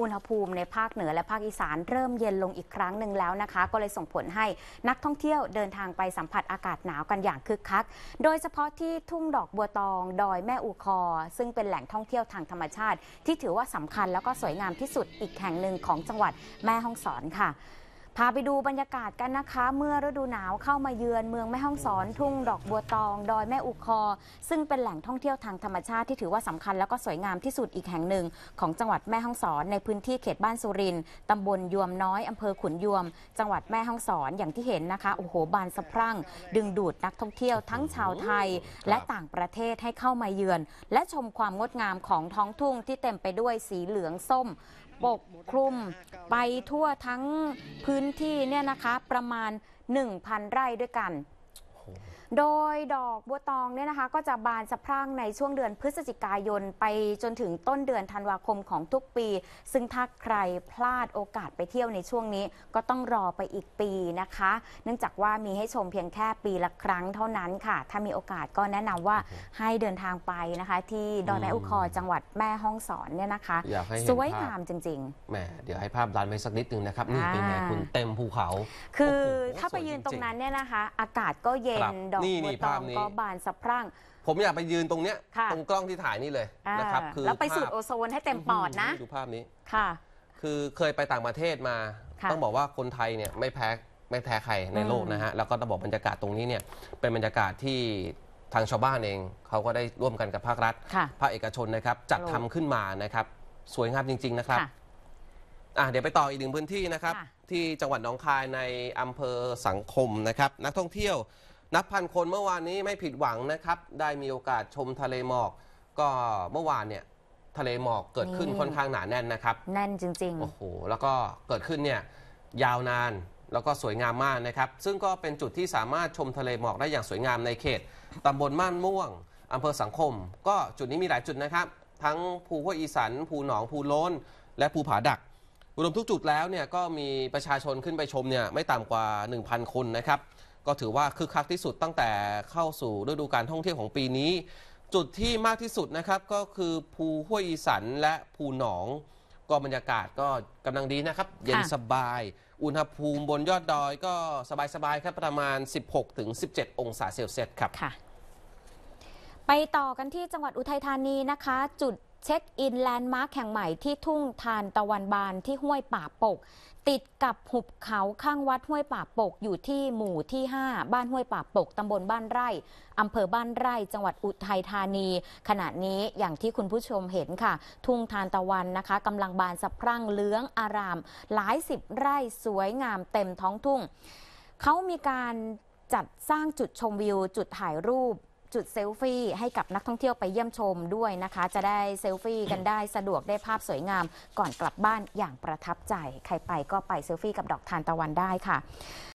อุณหภูมิในภาคเหนือและภาคอีสานเริ่มเย็นลงอีกครั้งหนึ่งแล้วนะคะ ก็เลยส่งผลให้นักท่องเที่ยวเดินทางไปสัมผัสอากาศหนาวกันอย่างคึกคัก โดยเฉพาะที่ทุ่งดอกบัวตองดอยแม่อูคอ ซึ่งเป็นแหล่งท่องเที่ยวทางธรรมชาติ ที่ถือว่าสำคัญแล้วก็สวยงามที่สุดอีกแห่งหนึ่งของจังหวัดแม่ฮ่องสอนค่ะพาไปดูบรรยากาศกันนะคะ เมื่อฤดูหนาวเข้ามาเยือนเมืองแม่ฮ่องสอน ทุ่งดอกบัวตองดอยแม่อุคอ ซึ่งเป็นแหล่งท่องเที่ยวทางธรรมชาติที่ถือว่าสำคัญ แล้วก็สวยงามที่สุดอีกแห่งหนึ่งของจังหวัดแม่ฮ่องสอนในพื้นที่เขตบ้านสุรินตำบลยวมน้อยอำเภอขุนยวม จังหวัดแม่ฮ่องสอนอย่างที่เห็นนะคะโอ้โหบานสะพรั่ง ดึงดูดนักท่องเที่ยวทั้งชาวไทย และต่างประเทศให้เข้ามาเยือน และชมความงดงามของท้องทุ่งที่เต็มไปด้วยสีเหลืองส้มปกคลุมไปทั่วทั้งพื้นที่เนี่ยนะคะ ประมาณ 1,000 ไร่ด้วยกันโดยดอกบัวตองเนี่ยนะคะ ก็จะบานสะพรั่งในช่วงเดือนพฤศจิกายน ไปจนถึงต้นเดือนธันวาคมของทุกปี ซึ่งถ้าใครพลาดโอกาสไปเที่ยวในช่วงนี้ ก็ต้องรอไปอีกปีนะคะ เนื่องจากว่ามีให้ชมเพียงแค่ปีละครั้งเท่านั้นค่ะ ถ้ามีโอกาสก็แนะนำว่าให้เดินทางไปนะคะ ที่ดอยแม่อุคอจังหวัดแม่ฮ่องสอนเนี่ยนะคะสวยงามจริงๆแหมเดี๋ยวให้ภาพดานไปสักนิดนึงนะครับนี่เป็นไงคุณเต็มภูเขา คือถ้าไปยืนตรงนั้นเนี่ยนะคะ อากาศก็เย็นนับดอกนี่นี่บัวตอภาพงนี้ก็บานสะพรั่ง ผมอยากไปยืนตรงเนี้ยตรงกล้องที่ถ่ายนี่เลยนะครับคือแล้วไปสูดโอภาพโซนให้เต็มปอดนะดูภาพนี้ค่ะ คือเคยไปต่างประเทศมา ต้องบอกว่าคนไทยเนี่ยไม่แพ้ไม่แพ้ใครในโลกนะฮะ แล้วก็ต้องบอกบรรยากาศตรงนี้เนี่ยเป็นบรรยากาศที่ทางชาวบ้านเอง เขาก็ได้ร่วมกันกับภาครัฐภาคเอกชนนะครับ จัดทำขึ้นมานะครับสวยงามจริง ๆนะครับอ่ะเดี๋ยวไปต่ออีกหนึ่งพื้นที่นะครับที่จังหวัดหนองคายในอำเภอสังคมนะครับ นักท่องเที่ยวนับพัน คนเมื่อวานนี้ไม่ผิดหวังนะครับ ได้มีโอกาสชมทะเลหมอก ก็เมื่อวานเนี่ยทะเลหมอกเกิดขึ้นค่อนข้างหนาแน่นนะครับ แน่นจริง ๆโอ้โหแล้วก็เกิดขึ้นเนี่ยยาวนานแล้วก็สวยงามมากนะครับ ซึ่งก็เป็นจุดที่สามารถชมทะเลหมอกได้อย่างสวยงามในเขตตำบลม่านม่วงอำเภอสังคม ก็จุดนี้มีหลายจุดนะครับ ทั้งภูห้วยอีสัน ภูหนองภูโลนและภูผาดักรวมทุกจุดแล้วเนี่ยก็มีประชาชนขึ้นไปชมเนี่ยไม่ต่ำกว่า 1,000 คนนะครับก็ถือว่าคึกคักที่สุดตั้งแต่เข้าสู่ฤดูการท่องเที่ยวของปีนี้ จุดที่มากที่สุดนะครับก็คือภูห้วยอีสันและภูหนอง ก็บรรยากาศก็กำลังดีนะครับ เย็นสบาย อุณหภูมิบนยอดดอยก็สบายๆ ครับประมาณ 16-17 องศาเซลเซียสครับค่ะไปต่อกันที่จังหวัดอุทัยธานีนะคะจุดเช็คอินแลนด์มาร์คแห่งใหม่ที่ทุ่งทานตะวันบานที่ห้วยป่าปก ติดกับหุบเขาข้างวัดห้วยป่าปกอยู่ที่หมู่ที่ 5 บ้านห้วยป่าปกตำบลบ้านไร่อำเภอบ้านไร่จังหวัดอุทัยธานี ขณะนี้อย่างที่คุณผู้ชมเห็นค่ะ ทุ่งทานตะวันนะคะกำลังบานสะพรั่งเลื้องอาราม หลายสิบไร่สวยงามเต็มท้องทุ่งเขามีการจัดสร้างจุดชมวิว จุดถ่ายรูปจุดเซลฟี่ให้กับนักท่องเที่ยวไปเยี่ยมชมด้วยนะคะ จะได้เซลฟี่กันได้สะดวกได้ภาพสวยงามก่อนกลับบ้านอย่างประทับใจ ใครไปก็ไปเซลฟี่กับดอกทานตะวันได้ค่ะ